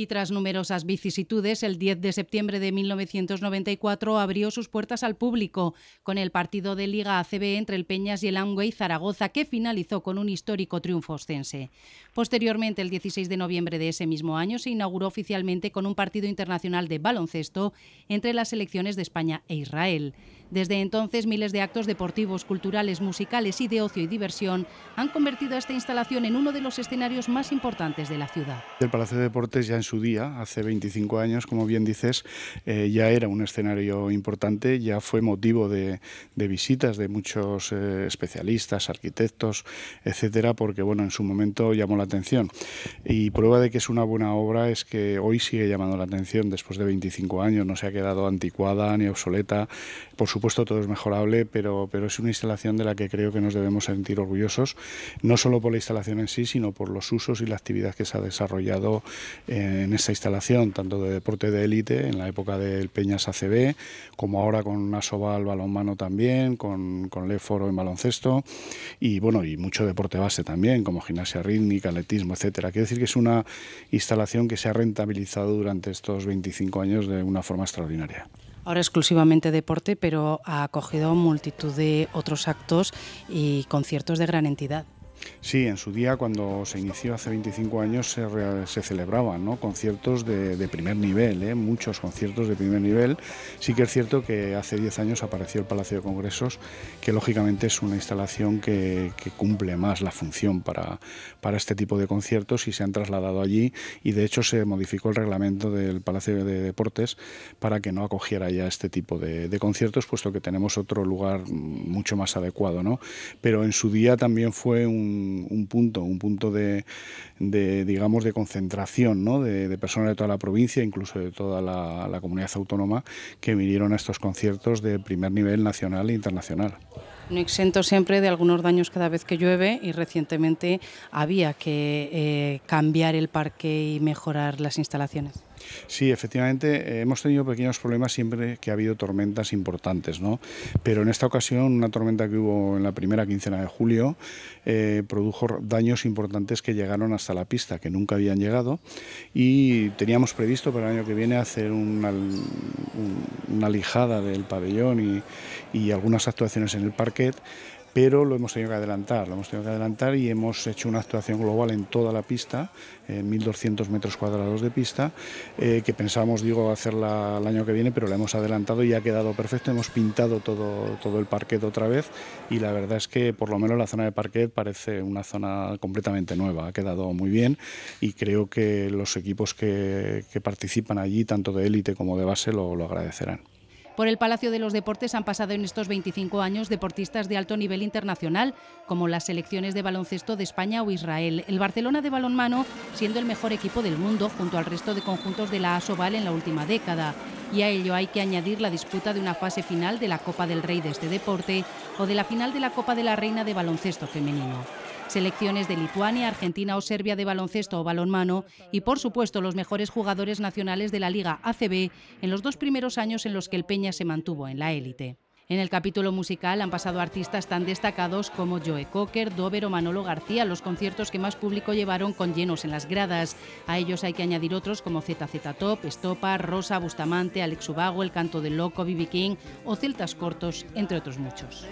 y tras numerosas vicisitudes, el 10 de septiembre de 1994 abrió sus puertas al público con el partido de Liga ACB entre el Peñas y el y Zaragoza, que finalizó con un histórico triunfo ostense. Posteriormente, el 16 de noviembre de ese mismo año, se inauguró oficialmente con un partido internacional de baloncesto entre las selecciones de España e Israel. Desde entonces, miles de actos deportivos, culturales, musicales y de ocio y diversión han convertido a esta instalación en uno de los escenarios más importantes de la ciudad. El Palacio de Deportes ya en su día, hace 25 años, como bien dices, eh, ya era un escenario importante, ya fue motivo de, visitas de muchos eh, especialistas, arquitectos, etcétera, porque bueno, en su momento llamó la atención. Y prueba de que es una buena obra es que hoy sigue llamando la atención después de 25 años, no se ha quedado anticuada ni obsoleta. Por su supuesto todo es mejorable, pero, pero es una instalación de la que creo que nos debemos sentir orgullosos, no solo por la instalación en sí, sino por los usos y la actividad que se ha desarrollado eh, en esta instalación, tanto de deporte de élite en la época del Peñas ACB, como ahora con una al balonmano también, con, con Leforo en baloncesto, y bueno, y mucho deporte base también, como gimnasia rítmica, atletismo, etcétera. Quiero decir que es una instalación que se ha rentabilizado durante estos 25 años de una forma extraordinaria ahora exclusivamente deporte, pero ha acogido multitud de otros actos y conciertos de gran entidad. Sí, en su día, cuando se inició hace 25 años, se, celebraban conciertos de, primer nivel, ¿eh? muchos conciertos de primer nivel. Sí que es cierto que hace 10 años apareció el Palacio de Congresos, que lógicamente es una instalación que, cumple más la función para, este tipo de conciertos y se han trasladado allí y de hecho se modificó el reglamento del Palacio de Deportes para que no acogiera ya este tipo de, conciertos, puesto que tenemos otro lugar mucho más adecuado. Pero en su día también fue un un, punto, un punto de, digamos, de concentración ¿no? de, personas de toda la provincia, incluso de toda la, comunidad autónoma, que vinieron a estos conciertos de primer nivel nacional e internacional. No exento siempre de algunos daños cada vez que llueve y recientemente había que eh, cambiar el parque y mejorar las instalaciones. Sí, efectivamente, eh, hemos tenido pequeños problemas siempre que ha habido tormentas importantes, ¿no? Pero en esta ocasión, una tormenta que hubo en la primera quincena de julio eh, produjo daños importantes que llegaron hasta la pista, que nunca habían llegado, y teníamos previsto para el año que viene hacer una, lijada del pabellón y, y algunas actuaciones en el parquet pero lo hemos tenido que adelantar, lo hemos tenido que adelantar y hemos hecho una actuación global en toda la pista, en 1.200 metros cuadrados de pista, eh, que pensamos, digo, hacerla el año que viene, pero la hemos adelantado y ha quedado perfecto, hemos pintado todo, todo el parquet otra vez y la verdad es que por lo menos la zona de parquet parece una zona completamente nueva, ha quedado muy bien y creo que los equipos que, participan allí, tanto de élite como de base, lo agradecerán. Por el Palacio de los Deportes han pasado en estos 25 años deportistas de alto nivel internacional, como las selecciones de baloncesto de España o Israel. El Barcelona de balonmano siendo el mejor equipo del mundo junto al resto de conjuntos de la Asobal en la última década. Y a ello hay que añadir la disputa de una fase final de la Copa del Rey de este deporte o de la final de la Copa de la Reina de baloncesto femenino selecciones de Lituania, Argentina o Serbia de baloncesto o balonmano y, por supuesto, los mejores jugadores nacionales de la Liga ACB en los dos primeros años en los que el Peña se mantuvo en la élite. En el capítulo musical han pasado artistas tan destacados como Joe Cocker, Dover o Manolo García, los conciertos que más público llevaron con llenos en las gradas. A ellos hay que añadir otros como ZZ Top, Estopa, Rosa, Bustamante, Alex Ubago, El Canto del Loco, Bibi King o Celtas Cortos, entre otros muchos.